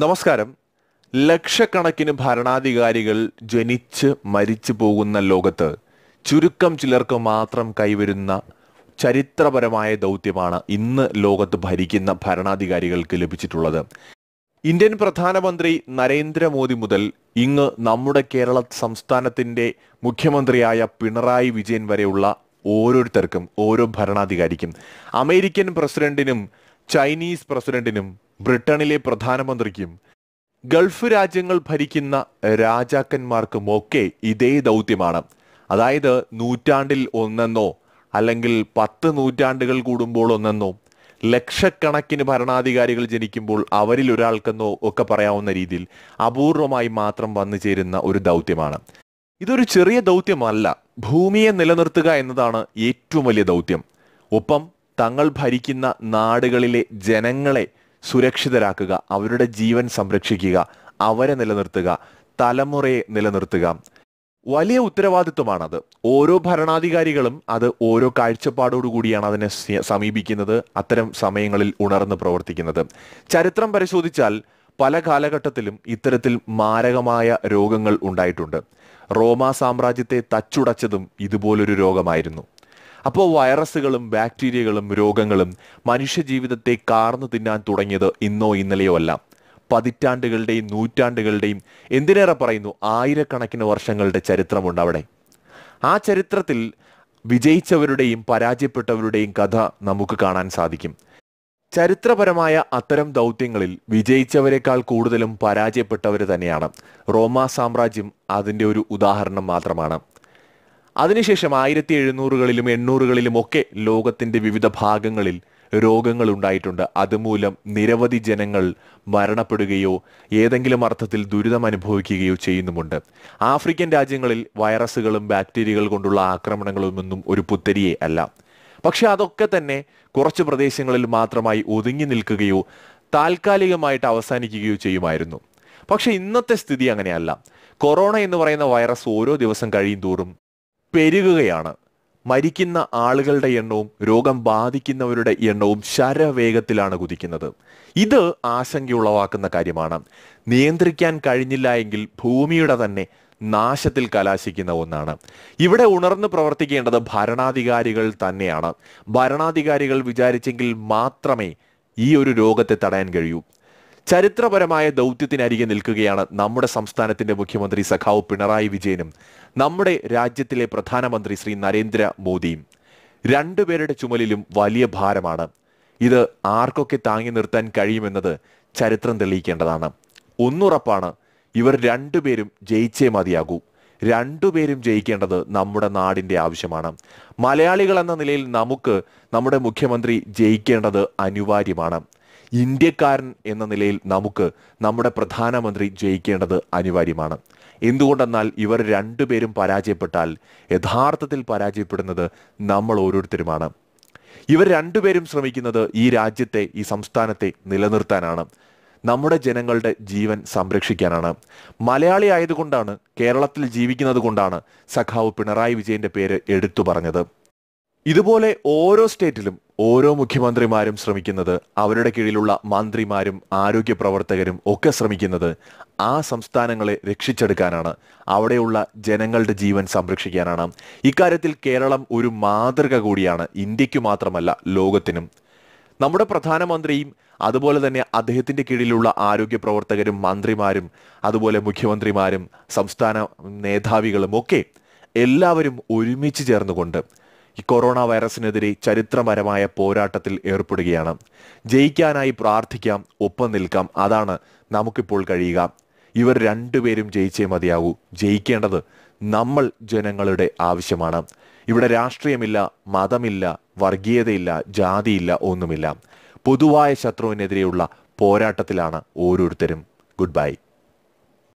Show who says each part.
Speaker 1: നമസ്കാരം ലക്ഷക്കണക്കിന് ഭരണാധികാരികൾ ജനിച്ച് മരിച്ചു പോകുന്ന ലോകത്ത് ചുരുക്കം ചിലർക്ക് മാത്രം കൈവരുന്ന ചരിത്രപരമായ ദൗത്യമാണ് ഇന്ന് ലോകത്ത് ഭരിക്കുന്ന ഭരണാധികാരികൾക്ക് ലഭിച്ചിട്ടുള്ളത് ഇന്ത്യൻ പ്രധാനമന്ത്രി നരേന്ദ്രമോദി മുതൽ ഇങ്ങ് നമ്മുടെ കേരള സംസ്ഥാനത്തിൻ്റെ മുഖ്യമന്ത്രിയായ പിണറായി വിജയൻ വരെയുള്ള ഓരോരുത്തർക്കും ഓരോ ഭരണാധികാരിക്കും അമേരിക്കൻ പ്രസിഡന്റിനും ചൈനീസ് പ്രസിഡന്റിനും ബ്രിട്ടനിലെ പ്രധാനമന്ത്രിക്കും ഗൾഫ് രാജ്യങ്ങൾ ഭരിക്കുന്ന രാജാക്കന്മാർക്കും ഇതേ ദൗത്യമാണ് അതായത് നൂറ്റാണ്ടിൽ ഒന്നെന്നോ അല്ലെങ്കിൽ പത്ത് നൂറ്റാണ്ടുകൾ കൂടുമ്പോൾ ഒന്നെന്നോ ലക്ഷക്കണക്കിന് ഭരണാധികാരികൾ ജനിക്കുമ്പോൾ അവരിൽ ഒരാൾക്കെന്നോ ഒക്കെ പറയാവുന്ന രീതിയിൽ അപൂർവമായി മാത്രം വന്നു ചേരുന്ന ഒരു ദൗത്യമാണ് ഇതൊരു ചെറിയ ദൗത്യമല്ല ഭൂമിയെ നിലനിർത്തുക എന്നതാണ് ഏറ്റവും വലിയ ദൗത്യം ഒപ്പം തങ്ങൾ ഭരിക്കുന്ന നാടുകളിലെ ജനങ്ങളെ സുരക്ഷിതരാക്കുക അവരുടെ ജീവൻ സംരക്ഷിക്കുക അവരെ നിലനിർത്തുക തലമുറയെ നിലനിർത്തുക വലിയ ഉത്തരവാദിത്വമാണത് ഓരോ ഭരണാധികാരികളും അത് ഓരോ കാഴ്ചപ്പാടോടുകൂടിയാണ് അതിനെ സമീപിക്കുന്നത് അത്തരം സമയങ്ങളിൽ ഉണർന്ന് പ്രവർത്തിക്കുന്നത് ചരിത്രം പരിശോധിച്ചാൽ പല കാലഘട്ടത്തിലും ഇത്തരത്തിൽ മാരകമായ രോഗങ്ങൾ ഉണ്ടായിട്ടുണ്ട് റോമാ സാമ്രാജ്യത്തെ തച്ചുടച്ചതും ഇതുപോലൊരു രോഗമായിരുന്നു അപ്പോൾ വൈറസുകളും ബാക്ടീരിയകളും രോഗങ്ങളും മനുഷ്യജീവിതത്തെ കാർന്നു തിന്നാൻ തുടങ്ങിയത് ഇന്നോ ഇന്നലെയോ അല്ല പതിറ്റാണ്ടുകളുടെയും നൂറ്റാണ്ടുകളുടെയും എന്തിനേറെ പറയുന്നു ആയിരക്കണക്കിന് വർഷങ്ങളുടെ ചരിത്രമുണ്ട് അവിടെ ആ ചരിത്രത്തിൽ വിജയിച്ചവരുടെയും പരാജയപ്പെട്ടവരുടെയും കഥ നമുക്ക് കാണാൻ സാധിക്കും ചരിത്രപരമായ അത്തരം ദൗത്യങ്ങളിൽ വിജയിച്ചവരെക്കാൾ കൂടുതലും പരാജയപ്പെട്ടവർ തന്നെയാണ് റോമാ സാമ്രാജ്യം അതിൻ്റെ ഒരു ഉദാഹരണം മാത്രമാണ് അതിനുശേഷം ആയിരത്തി എഴുന്നൂറുകളിലും എണ്ണൂറുകളിലും ഒക്കെ ലോകത്തിൻ്റെ വിവിധ ഭാഗങ്ങളിൽ രോഗങ്ങൾ ഉണ്ടായിട്ടുണ്ട് അതുമൂലം നിരവധി ജനങ്ങൾ മരണപ്പെടുകയോ ഏതെങ്കിലും അർത്ഥത്തിൽ ദുരിതം അനുഭവിക്കുകയോ ചെയ്യുന്നുമുണ്ട് ആഫ്രിക്കൻ രാജ്യങ്ങളിൽ വൈറസുകളും ബാക്ടീരിയകൾ കൊണ്ടുള്ള ആക്രമണങ്ങളുമൊന്നും ഒരു പുത്തരിയെ അല്ല പക്ഷെ അതൊക്കെ തന്നെ കുറച്ച് പ്രദേശങ്ങളിൽ മാത്രമായി ഒതുങ്ങി നിൽക്കുകയോ താൽക്കാലികമായിട്ട് അവസാനിക്കുകയോ ചെയ്യുമായിരുന്നു പക്ഷെ ഇന്നത്തെ സ്ഥിതി അങ്ങനെയല്ല കൊറോണ എന്ന് പറയുന്ന വൈറസ് ഓരോ ദിവസം കഴിയും തോറും പെരുകുകയാണ് മരിക്കുന്ന ആളുകളുടെ എണ്ണവും രോഗം ബാധിക്കുന്നവരുടെ എണ്ണവും ശരവേഗത്തിലാണ് കുതിക്കുന്നത് ഇത് ആശങ്കയുളവാക്കുന്ന കാര്യമാണ് നിയന്ത്രിക്കാൻ കഴിഞ്ഞില്ല എങ്കിൽ ഭൂമിയുടെ തന്നെ നാശത്തിൽ കലാശിക്കുന്ന ഒന്നാണ് ഇവിടെ ഉണർന്ന് പ്രവർത്തിക്കേണ്ടത് ഭരണാധികാരികൾ തന്നെയാണ് ഭരണാധികാരികൾ വിചാരിച്ചെങ്കിൽ മാത്രമേ ഈ ഒരു രോഗത്തെ തടയാൻ കഴിയൂ ചരിത്രപരമായ ദൗത്യത്തിനരികെ നിൽക്കുകയാണ് നമ്മുടെ സംസ്ഥാനത്തിന്റെ മുഖ്യമന്ത്രി സഖാവ് പിണറായി വിജയനും നമ്മുടെ രാജ്യത്തിലെ പ്രധാനമന്ത്രി ശ്രീ നരേന്ദ്ര മോദിയും രണ്ടുപേരുടെ ചുമലിലും വലിയ ഭാരമാണ് ഇത് ആർക്കൊക്കെ താങ്ങി നിർത്താൻ കഴിയുമെന്നത് ചരിത്രം തെളിയിക്കേണ്ടതാണ് ഒന്നുറപ്പാണ് ഇവർ രണ്ടുപേരും ജയിച്ചേ മതിയാകൂ രണ്ടുപേരും ജയിക്കേണ്ടത് നമ്മുടെ നാടിൻ്റെ ആവശ്യമാണ് മലയാളികൾ എന്ന നിലയിൽ നമുക്ക് നമ്മുടെ മുഖ്യമന്ത്രി ജയിക്കേണ്ടത് അനിവാര്യമാണ് ഇന്ത്യക്കാരൻ എന്ന നിലയിൽ നമുക്ക് നമ്മുടെ പ്രധാനമന്ത്രി ജയിക്കേണ്ടത് അനിവാര്യമാണ് എന്തുകൊണ്ടെന്നാൽ ഇവർ രണ്ടുപേരും പരാജയപ്പെട്ടാൽ യഥാർത്ഥത്തിൽ പരാജയപ്പെടുന്നത് നമ്മൾ ഓരോരുത്തരുമാണ് ഇവർ രണ്ടുപേരും ശ്രമിക്കുന്നത് ഈ രാജ്യത്തെ ഈ സംസ്ഥാനത്തെ നിലനിർത്താനാണ് നമ്മുടെ ജനങ്ങളുടെ ജീവൻ സംരക്ഷിക്കാനാണ് മലയാളി ആയതുകൊണ്ടാണ് കേരളത്തിൽ ജീവിക്കുന്നത് കൊണ്ടാണ് സഖാവ് പിണറായി വിജയന്റെ പേര് എടുത്തു പറഞ്ഞത് ഇതുപോലെ ഓരോ സ്റ്റേറ്റിലും ഓരോ മുഖ്യമന്ത്രിമാരും ശ്രമിക്കുന്നത് അവരുടെ കീഴിലുള്ള മന്ത്രിമാരും ആരോഗ്യ പ്രവർത്തകരും ഒക്കെ ശ്രമിക്കുന്നത് ആ സംസ്ഥാനങ്ങളെ രക്ഷിച്ചെടുക്കാനാണ് അവിടെയുള്ള ജനങ്ങളുടെ ജീവൻ സംരക്ഷിക്കാനാണ് ഇക്കാര്യത്തിൽ കേരളം ഒരു മാതൃക കൂടിയാണ് ഇന്ത്യക്ക് മാത്രമല്ല ലോകത്തിനും നമ്മുടെ പ്രധാനമന്ത്രിയും അതുപോലെ തന്നെ അദ്ദേഹത്തിൻ്റെ കീഴിലുള്ള ആരോഗ്യ പ്രവർത്തകരും മന്ത്രിമാരും അതുപോലെ മുഖ്യമന്ത്രിമാരും സംസ്ഥാന നേതാവികളും ഒക്കെ എല്ലാവരും ഒരുമിച്ച് ചേർന്നുകൊണ്ട് ഈ കൊറോണ വൈറസിനെതിരെ ചരിത്രപരമായ പോരാട്ടത്തിൽ ഏർപ്പെടുകയാണ് ജയിക്കാനായി പ്രാർത്ഥിക്കാം ഒപ്പം നിൽക്കാം അതാണ് നമുക്കിപ്പോൾ കഴിയുക ഇവർ രണ്ടുപേരും ജയിച്ചേ മതിയാകൂ ജയിക്കേണ്ടത് നമ്മൾ ജനങ്ങളുടെ ആവശ്യമാണ് ഇവിടെ രാഷ്ട്രീയമില്ല മതമില്ല വർഗീയതയില്ല ജാതിയില്ല ഒന്നുമില്ല പൊതുവായ ശത്രുവിനെതിരെയുള്ള പോരാട്ടത്തിലാണ് ഓരോരുത്തരും ഗുഡ് ബൈ